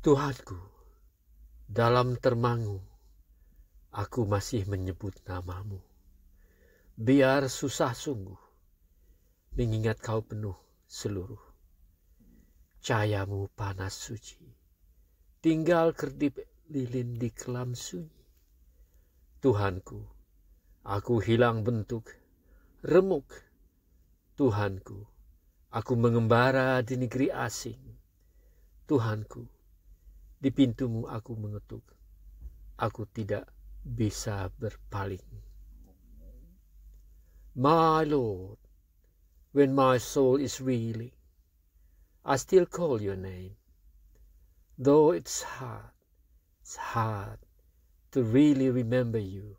Tuhanku, dalam termangu, aku masih menyebut namamu. Biar susah sungguh, mengingat kau penuh seluruh. Cahayamu panas suci, tinggal kerdip lilin di kelam sunyi. Tuhanku, aku hilang bentuk, remuk. Tuhanku, aku mengembara di negeri asing. Tuhanku, Di pintumu aku mengetuk. Aku tidak bisa berpaling. My Lord, when my soul is reeling, I still call your name. Though it's hard, it's hard to really remember you.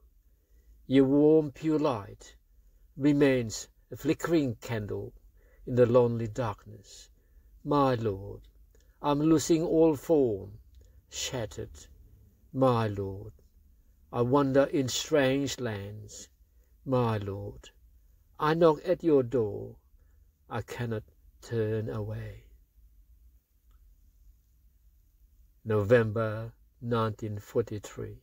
Your warm, pure light remains a flickering candle in the lonely darkness. My Lord, I'm losing all form shattered. My Lord, I wander in strange lands. My Lord, I knock at your door. I cannot turn away. November 1943